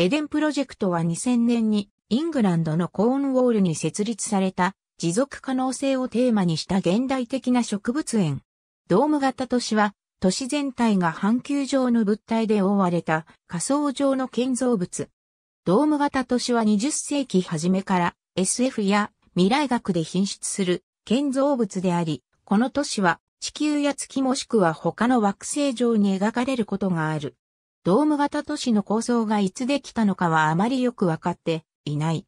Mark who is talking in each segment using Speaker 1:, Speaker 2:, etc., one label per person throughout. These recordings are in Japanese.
Speaker 1: エデンプロジェクトは2000年にイングランドのコーンウォールに設立された持続可能性をテーマにした現代的な植物園。ドーム型都市は都市全体が半球状の物体で覆われた仮想上の建造物。ドーム型都市は20世紀初めから SF や未来学で品質する建造物であり、この都市は地球や月もしくは他の惑星上に描かれることがある。ドーム型都市の構造がいつできたのかはあまりよくわかっていない。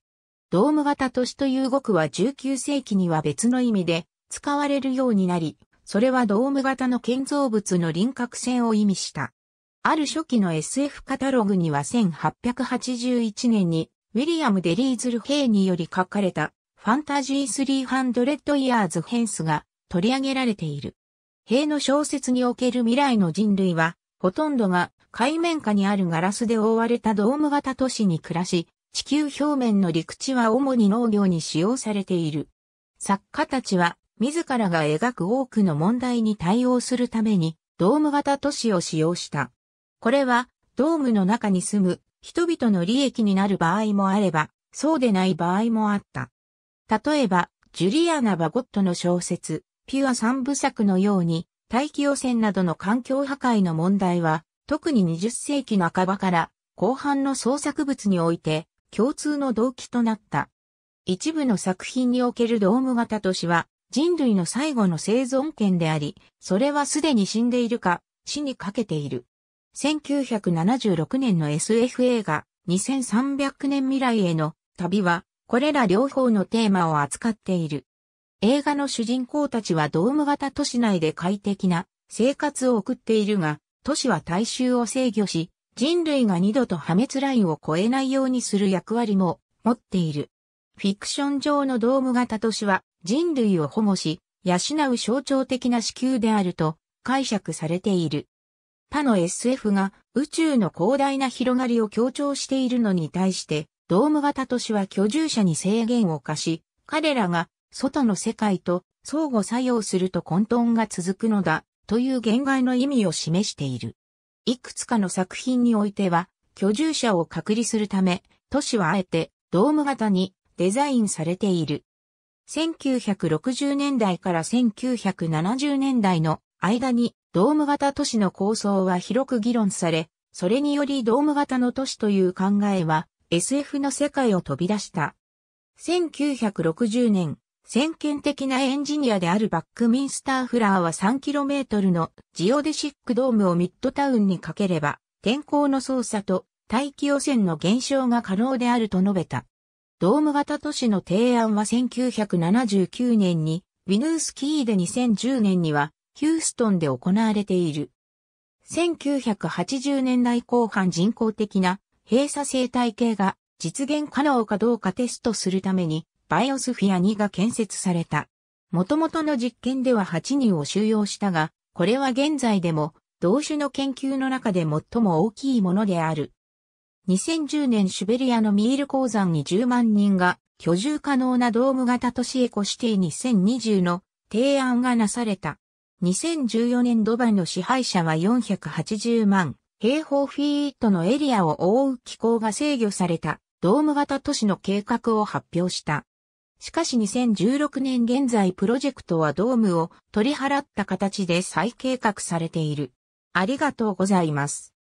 Speaker 1: ドーム型都市という語句は19世紀には別の意味で使われるようになり、それはドーム型の建造物の輪郭線を意味した。ある初期の SF カタログには1881年にウィリアム・デリーズル・ヘイにより書かれたファンタジー300イヤーズ・ヘンスが取り上げられている。ヘイの小説における未来の人類はほとんどが海面下にあるガラスで覆われたドーム型都市に暮らし、地球表面の陸地は主に農業に使用されている。作家たちは自らが描く多くの問題に対応するためにドーム型都市を使用した。これはドームの中に住む人々の利益になる場合もあれば、そうでない場合もあった。例えば、ジュリアナ・バゴットの小説、ピュア三部作のように、大気汚染などの環境破壊の問題は、特に20世紀半ばから後半の創作物において共通の動機となった。一部の作品におけるドーム型都市は人類の最後の生存権であり、それはすでに死んでいるか、死にかけている。1976年の SF 映画2300年未来への旅は、これら両方のテーマを扱っている。映画の主人公たちはドーム型都市内で快適な生活を送っているが、都市は大衆を制御し、人類が二度と破滅ラインを超えないようにする役割も持っている。フィクション上のドーム型都市は人類を保護し、養う象徴的な子宮であると解釈されている。他の SF が宇宙の広大な広がりを強調しているのに対して、ドーム型都市は居住者に制限を課し、彼らが外の世界と相互作用すると混沌が続くのだ。という言外の意味を示している。いくつかの作品においては、居住者を隔離するため、都市はあえてドーム型にデザインされている。1960年代から1970年代の間にドーム型都市の構想は広く議論され、それによりドーム型の都市という考えは SF の世界を飛び出した。1960年、先見的なエンジニアであるバックミンスターフラーは 3km のジオデシックドームをミッドタウンにかければ、天候の操作と大気汚染の減少が可能であると述べた。ドーム型都市の提案は1979年に、ウィヌースキーで2010年には、ヒューストンで行われている。1980年代後半人工的な閉鎖生態系が実現可能かどうかテストするためにバイオスフィア2が建設された。元々の実験では8人を収容したが、これは現在でも同種の研究の中で最も大きいものである。2010年シュベリアのミール鉱山に10万人が居住可能なドーム型都市エコシティ2020の提案がなされた。2014年ドバイの支配者は480万平方フィートのエリアを覆う気候が制御されたドーム型都市の計画を発表した。しかし2016年現在プロジェクトはドームを取り払った形で再計画されている。ありがとうございます。